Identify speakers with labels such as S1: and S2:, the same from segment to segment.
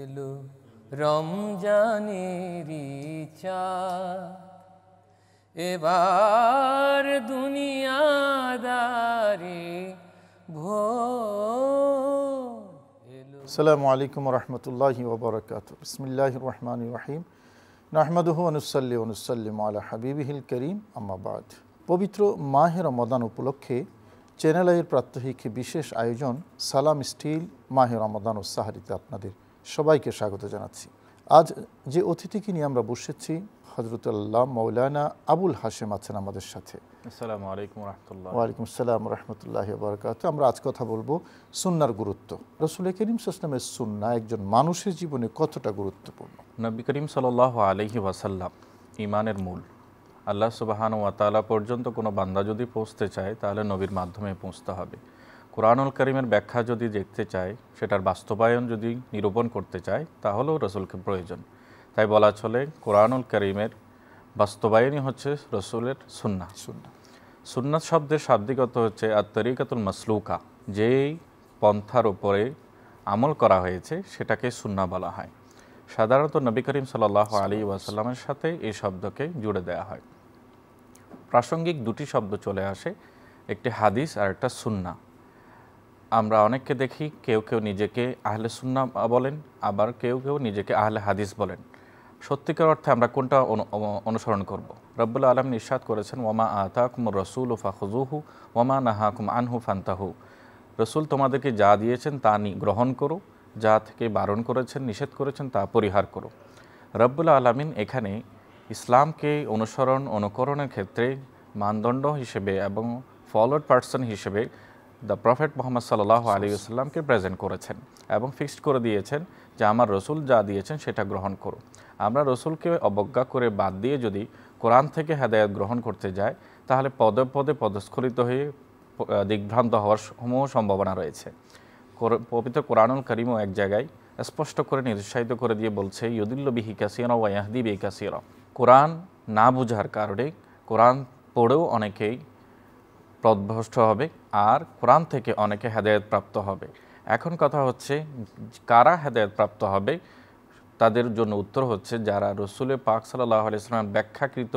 S1: এলো রমজানেরি চা এবার দুনিয়াদারে ভো সালামু আলাইকুম রহমতুল্লাহি ওবরাকাত বিসমিল্লাহ রহমান রাহিম নাহমাদুহু অনুসল্লি অনুসল্লিম আলা হাবিবিহিল করিম আমাবাদ পবিত্র মাহের মদান উপলক্ষে চ্যানেল আইয়ের প্রাত্যহিক বিশেষ আয়োজন সালাম স্টিল মাহে রমাদান ও সাহারিতে আপনাদের সবাইকে স্বাগত জানাচ্ছি আজ যে অতিথিকে নিয়ে আমরা বসেছি হজরতুল্লাহ মৌলানা আবুল হাশেম আছেন আমাদের সাথে
S2: আলাইকুম ওয়ালাইকুম
S1: আসসালাম রহমতুল্লাহ বরকাত আমরা আজ কথা বলবো সুন্নার গুরুত্ব রসুল করিম সাসলামের সুন্না
S2: একজন মানুষের জীবনে কতটা গুরুত্বপূর্ণ নবী করিম সাল আলহি ওয়াসাল্লাম ইমানের মূল আল্লাহ সুবাহান তালা পর্যন্ত কোনো বান্দা যদি পৌঁছতে চায় তাহলে নবীর মাধ্যমে পৌঁছতে হবে কোরআনুল করিমের ব্যাখ্যা যদি দেখতে চায় সেটার বাস্তবায়ন যদি নিরূপণ করতে চায় তাহলেও রসুলকে প্রয়োজন তাই বলা চলে কোরআনুল করিমের বাস্তবায়নই হচ্ছে রসুলের সুন্না সুন্না সুন্নাত শব্দের শাব্দিগত হচ্ছে আর তরিকাতুল মাসলুকা যেই পন্থার উপরে আমল করা হয়েছে সেটাকে সুন্না বলা হয় সাধারণত নবী করিম সাল্লাহ আলী ওয়াসাল্লামের সাথে এই শব্দকে জুড়ে দেওয়া হয় প্রাসঙ্গিক দুটি শব্দ চলে আসে একটি হাদিস আর একটা সুন্না আমরা অনেককে দেখি কেউ কেউ নিজেকে আহলে সুন্না বলেন আবার কেউ কেউ নিজেকে আহলে হাদিস বলেন সত্যিকার অর্থে আমরা কোনটা অনুসরণ করব রব্বুল্লা আলম নিঃসাদ করেছেন ওমা আতাকুমর রসুল ফাখুজুহু ওমা নাহাকুম আনহু ফান্তাহু রসুল তোমাদেরকে যা দিয়েছেন তা গ্রহণ করো যা থেকে বারণ করেছেন নিষেধ করেছেন তা পরিহার করো রব্বুল আলমিন এখানে ইসলামকে অনুসরণ অনুকরণের ক্ষেত্রে মানদণ্ড হিসেবে এবং ফলোড পার্সন হিসেবে দ্য প্রফেট মোহাম্মদ সাল্লাহ আলী আসসালামকে প্রেজেন্ট করেছেন এবং ফিক্সড করে দিয়েছেন যে আমার রসুল যা দিয়েছেন সেটা গ্রহণ করো আমরা রসুলকে অবজ্ঞা করে বাদ দিয়ে যদি কোরআন থেকে হেদায়ত গ্রহণ করতে যাই তাহলে পদে পদে পদস্খলিত হয়ে দিগ্ভ্রান্ত হওয়ার সমূহ সম্ভাবনা রয়েছে পবিত্র কোরআনুল করিমও এক জায়গায় স্পষ্ট করে নিরুৎসাহিত করে দিয়ে বলছে ইউদুল্ল বিহি ওয়াহদিবি কাসিয়ানা কোরআন না বোঝার কারণে কোরআন পড়েও অনেকেই পদভ্রষ্ট হবে আর কোরআন থেকে অনেকে হেদায়তপ্রাপ্ত হবে এখন কথা হচ্ছে কারা হেদায়তপ্রাপ্ত হবে তাদের জন্য উত্তর হচ্ছে যারা রসুলে পাক সাল্লাহ ইসলামের ব্যাখ্যাকৃত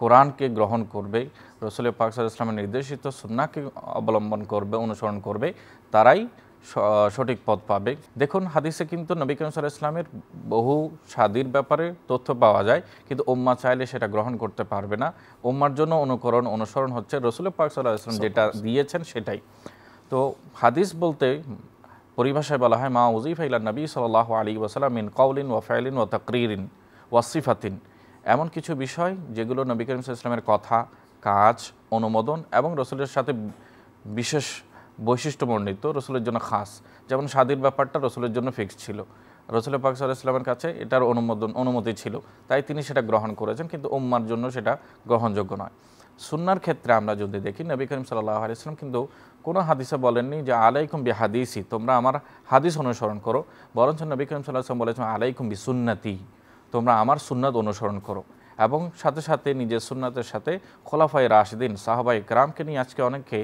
S2: কোরআনকে গ্রহণ করবে রসুলের পাক সাল্লাহ ইসলামের নির্দেশিত সুন্নাকে অবলম্বন করবে অনুসরণ করবে তারাই সঠিক পথ পাবে দেখুন হাদিসে কিন্তু নবী করিম সাল্লাহ ইসলামের বহু স্বাদির ব্যাপারে তথ্য পাওয়া যায় কিন্তু ওম্মা চাইলে সেটা গ্রহণ করতে পারবে না ওম্মার জন্য অনুকরণ অনুসরণ হচ্ছে রসুল পাক সাল্লাহ ইসলাম যেটা দিয়েছেন সেটাই তো হাদিস বলতে পরিভাষায় বলা হয় মা উজিফ ইলা নবী সাল্লাহ আলী ওয়াসালাম মিন কৌলিন ওয়াফাইলিন ওয়া তাকরিরিন ওয়াসিফাতিন এমন কিছু বিষয় যেগুলো নবী করিম সাল্লাহ ইসলামের কথা কাজ অনুমোদন এবং রসুলের সাথে বিশেষ বৈশিষ্ট্যমণ্ডিত রসুলের জন্য খাস যেমন স্বাদীর ব্যাপারটা রসুলের জন্য ফিক্স ছিল রসুল পাক ইসলামের কাছে এটার অনুমোদন অনুমতি ছিল তাই তিনি সেটা গ্রহণ করেছেন কিন্তু উম্মার জন্য সেটা গ্রহণযোগ্য নয় সুন্নার ক্ষেত্রে আমরা যদি দেখি নবী করিম সাল্লাহ আলিয়াল্লাম কিন্তু কোনো হাদিসে বলেননি যে আলাইকুম বি হাদিসি তোমরা আমার হাদিস অনুসরণ করো বরঞ্চ নবী করিম সাল্লাহাম বলেছেন আলাইকুম বি সুন্নাতি তোমরা আমার সুন্নাত অনুসরণ করো এবং সাথে সাথে নিজের সুন্নাতের সাথে খোলাফাই রাশদিন সাহবাই গ্রামকে নিয়ে আজকে অনেকে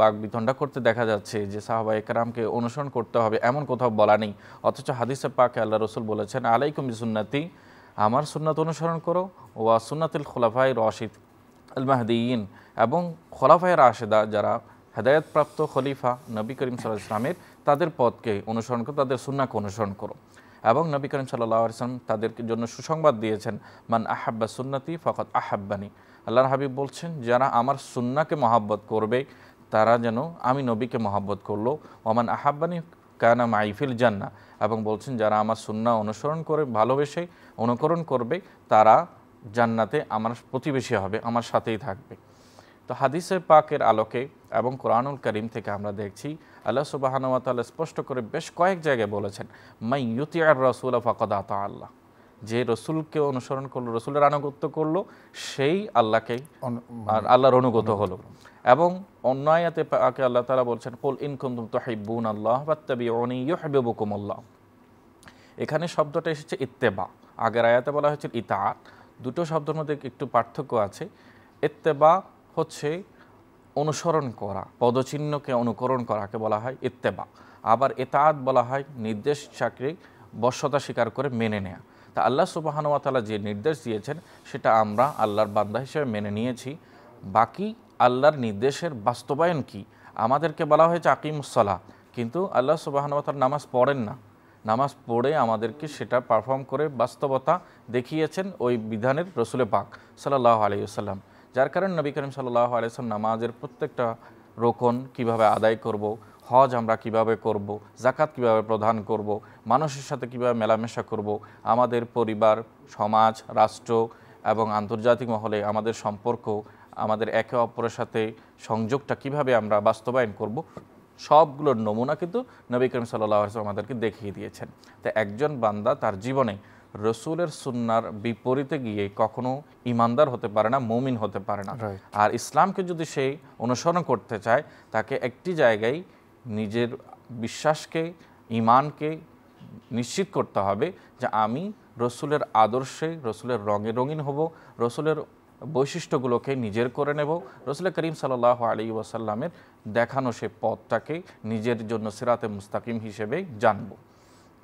S2: বাঘ বিতণ্ডা করতে দেখা যাচ্ছে যে সাহবা একরামকে অনুসরণ করতে হবে এমন কোথাও বলা নেই অথচ হাদিসে পাকে আল্লাহ রসুল বলেছেন আলাইকুম সুন্নাতি আমার সুন্নাত অনুসরণ করো ওয়া সুন্নাতিল খোলাফাই রশিদ আল মাহদিন এবং খোলাফাই রাশেদা যারা হেদায়তপ্রাপ্ত খলিফা নবী করিম সাল্লাহ ইসলামের তাদের পথকে অনুসরণ করো তাদের সুন্নাকে অনুসরণ করো এবং নবী করিম সাল্লাহ ইসলাম তাদের জন্য সুসংবাদ দিয়েছেন মান আহাব্বা সুন্নতি ফকত আহাব্বানী আল্লাহর হাবিব বলছেন যারা আমার সুন্নাকে মহাব্বত করবে তারা যেন আমি নবীকে মহাব্বত করলো ওমান আহাব্বানি কানা মাইফিল জান্না এবং বলছেন যারা আমার সুন্না অনুসরণ করে ভালোবেসে অনুকরণ করবে তারা জান্নাতে আমার প্রতিবেশী হবে আমার সাথেই থাকবে তো হাদিসে পাকের আলোকে এবং কোরআনুল করিম থেকে আমরা দেখছি আল্লাহ সুবাহানুয়া স্পষ্ট করে বেশ কয়েক জায়গায় বলেছেন মাই আর রসুল ফকদাত আল্লাহ যে রসুলকে অনুসরণ করলো রসুলের আনুগত্য করলো সেই আল্লাহকে আর মানে আল্লাহর অনুগত হলো এবং অন্যায়াতে আকে আল্লাহ তালা বলছেন কুল ইনকুম তো হাইবুন আল্লাহ বাত্তাবি অনি ইউহিবুকুম আল্লাহ এখানে শব্দটা এসেছে ইত্তেবা আগের আয়াতে বলা হয়েছে ইতা দুটো শব্দের মধ্যে একটু পার্থক্য আছে ইত্তেবা হচ্ছে অনুসরণ করা পদচিহ্নকে অনুকরণ করাকে বলা হয় ইত্তেবা আবার এতাত বলা হয় নির্দেশ চাকরি বশ্যতা স্বীকার করে মেনে নেয়া তা আল্লাহ সুবাহানুয়াতালা যে নির্দেশ দিয়েছেন সেটা আমরা আল্লাহর বান্দা হিসেবে মেনে নিয়েছি বাকি আল্লাহর নির্দেশের বাস্তবায়ন কি আমাদেরকে বলা হয়েছে আকিমুসলাহ কিন্তু আল্লাহ সুবাহানুয়াতার নামাজ পড়েন না নামাজ পড়ে আমাদেরকে সেটা পারফর্ম করে বাস্তবতা দেখিয়েছেন ওই বিধানের রসুলে পাক সাল্লাহ আলিয়াল্লাম যার কারণে নবী করিম সাল্লাহ আলিয়াল্লাম নামাজের প্রত্যেকটা রোকন কিভাবে আদায় করব হজ আমরা কিভাবে করব জাকাত কিভাবে প্রদান করব মানুষের সাথে কিভাবে মেলামেশা করব আমাদের পরিবার সমাজ রাষ্ট্র এবং আন্তর্জাতিক মহলে আমাদের সম্পর্ক আমাদের একে অপরের সাথে সংযোগটা কিভাবে আমরা বাস্তবায়ন করব সবগুলোর নমুনা কিন্তু নবী করিম সাল্লাহ আমাদেরকে দেখিয়ে দিয়েছেন তো একজন বান্দা তার জীবনে রসুলের সুন্নার বিপরীতে গিয়ে কখনো ইমানদার হতে পারে না মমিন হতে পারে না আর ইসলামকে যদি সে অনুসরণ করতে চায় তাকে একটি জায়গায় নিজের বিশ্বাসকে ইমানকে নিশ্চিত করতে হবে যে আমি রসুলের আদর্শে রসুলের রঙে রঙিন হব রসুলের বৈশিষ্ট্যগুলোকে নিজের করে নেব রসুল করিম সাল্লাহ আলী ওয়াসাল্লামের দেখানো সে পথটাকে নিজের জন্য সিরাতে মুস্তাকিম হিসেবে জানব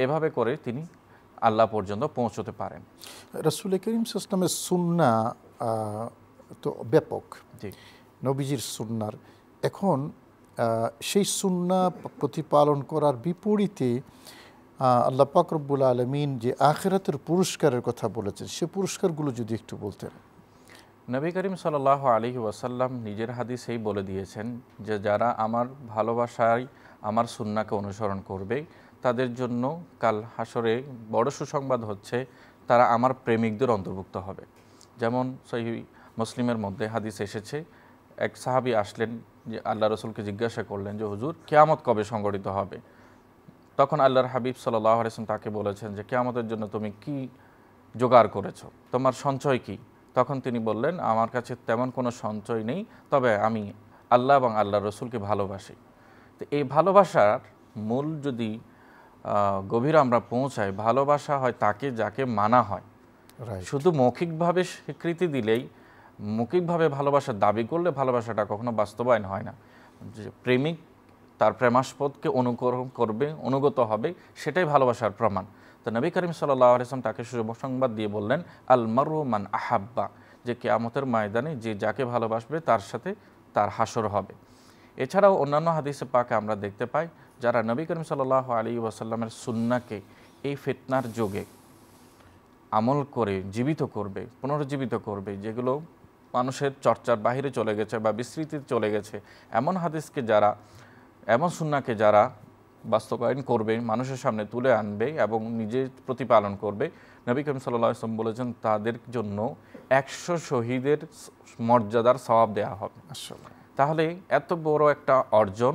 S2: এভাবে করে তিনি আল্লাহ পর্যন্ত পৌঁছতে পারেন
S1: রসুল করিম সাল্লামের সুন্না তো ব্যাপক নবীজির সুন্নার এখন সেই সুন্না প্রতিপালন করার বিপরীতে আল্লাহ পাকরবুল আলমিন যে আখেরাতের পুরস্কারের কথা বলেছেন সে পুরস্কারগুলো যদি একটু বলতেন
S2: নবী করিম সাল আলী ওয়াসাল্লাম নিজের হাদিসেই বলে দিয়েছেন যে যারা আমার ভালোবাসায় আমার সুন্নাকে অনুসরণ করবে তাদের জন্য কাল হাসরে বড় সুসংবাদ হচ্ছে তারা আমার প্রেমিকদের অন্তর্ভুক্ত হবে যেমন সহি মুসলিমের মধ্যে হাদিস এসেছে এক সাহাবি আসলেন যে আল্লাহ রসুলকে জিজ্ঞাসা করলেন যে হুজুর কেয়ামত কবে সংগঠিত হবে তখন আল্লাহর হাবিব সাল্লাহ আলিয়াম তাকে বলেছেন যে কেয়ামতের জন্য তুমি কি জোগাড় করেছো তোমার সঞ্চয় কি তখন তিনি বললেন আমার কাছে তেমন কোনো সঞ্চয় নেই তবে আমি আল্লাহ এবং আল্লাহ রসুলকে ভালোবাসি তো এই ভালোবাসার মূল যদি গভীর আমরা পৌঁছাই ভালোবাসা হয় তাকে যাকে মানা হয় শুধু মৌখিকভাবে স্বীকৃতি দিলেই মৌখিকভাবে ভালোবাসার দাবি করলে ভালোবাসাটা কখনো বাস্তবায়ন হয় না যে প্রেমিক তার প্রেমাস্পদকে অনুকরণ করবে অনুগত হবে সেটাই ভালোবাসার প্রমাণ তো নবী করিম সাল্লাহ আলিয়াম তাকে শুভ সংবাদ দিয়ে বললেন আল মারু মান আহাব্বা যে কেয়ামতের ময়দানে যে যাকে ভালোবাসবে তার সাথে তার হাসর হবে এছাড়াও অন্যান্য হাদিসে পাকে আমরা দেখতে পাই যারা নবী করিম সাল্লাহ আলী ওয়াসাল্লামের সুন্নাকে এই ফিতনার যোগে আমল করে জীবিত করবে পুনর্জীবিত করবে যেগুলো মানুষের চর্চার বাহিরে চলে গেছে বা বিস্তৃতিতে চলে গেছে এমন হাদিসকে যারা এমন সুন্নাকে যারা বাস্তবায়ন করবে মানুষের সামনে তুলে আনবে এবং নিজে প্রতিপালন করবে নবী কম সাল্লাহ ইসলাম বলেছেন তাদের জন্য একশো শহীদের মর্যাদার স্বভাব দেওয়া হবে তাহলে এত বড় একটা অর্জন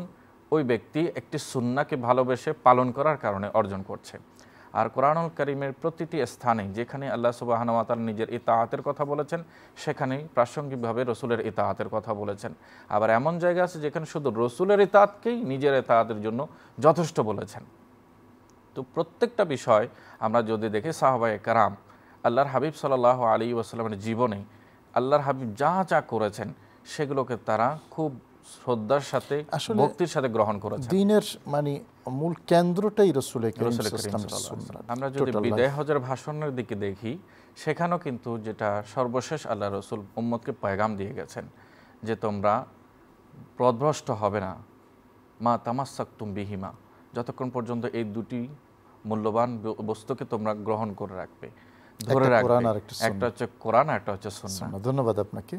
S2: ওই ব্যক্তি একটি সুন্নাকে ভালোবেসে পালন করার কারণে অর্জন করছে আর কোরআনুল করিমের প্রতিটি স্থানে যেখানে আল্লাহ সুবাহনওয়াতাল নিজের ইতাহাতের কথা বলেছেন সেখানেই প্রাসঙ্গিকভাবে রসুলের ইতাহাতের কথা বলেছেন আবার এমন জায়গা আছে যেখানে শুধু রসুলের ইতাহাতকেই নিজের ইতাহাতের জন্য যথেষ্ট বলেছেন তো প্রত্যেকটা বিষয় আমরা যদি দেখি সাহবায়ে কারাম আল্লাহর হাবিব সাল্লাহ আলী ওয়াসাল্লামের জীবনে আল্লাহর হাবিব যা যা করেছেন সেগুলোকে তারা খুব শ্রদ্ধার সাথে ভক্তির সাথে গ্রহণ করেছেন
S1: দিনের মানে মূল কেন্দ্রটাই রসুলের আমরা যদি বিদায়
S2: হজের ভাষণের দিকে দেখি সেখানেও কিন্তু যেটা সর্বশেষ আল্লাহ রসুল উম্মদকে পয়গাম দিয়ে গেছেন যে তোমরা প্রদভ্রষ্ট হবে না মা তামাসাক্তুম বিহিমা যতক্ষণ পর্যন্ত এই দুটি মূল্যবান বস্তুকে তোমরা গ্রহণ করে রাখবে ধরে রাখবে একটা হচ্ছে কোরআন একটা হচ্ছে সুন্নাহ
S1: ধন্যবাদ আপনাকে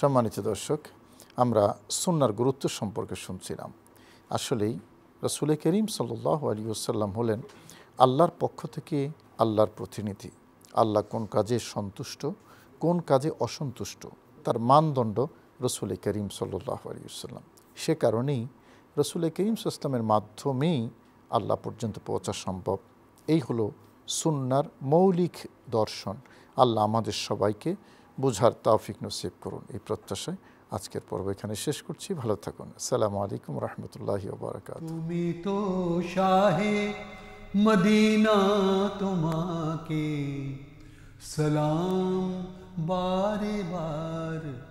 S1: সম্মানিত দর্শক আমরা সুন্নার গুরুত্ব সম্পর্কে শুনছিলাম আসলেই রসুল করিম সাল্লাহ আলী ওসাল্লাম হলেন আল্লাহর পক্ষ থেকে আল্লাহর প্রতিনিধি আল্লাহ কোন কাজে সন্তুষ্ট কোন কাজে অসন্তুষ্ট তার মানদণ্ড রসুল করিম সাল্লাহ আলী ওসাল্লাম সে কারণেই রসুল করিম সাল্লামের মাধ্যমেই আল্লাহ পর্যন্ত পৌঁছা সম্ভব এই হলো সুন্নার মৌলিক দর্শন আল্লাহ আমাদের সবাইকে বোঝার তাওফিক নসিব করুন এই প্রত্যাশায় আজকের পর্ব এখানে শেষ করছি ভালো থাকুন সালাম আলাইকুম রহমতুল্লাহ তুমি তো শাহে মদিনা তোমাকে সালাম বারে বার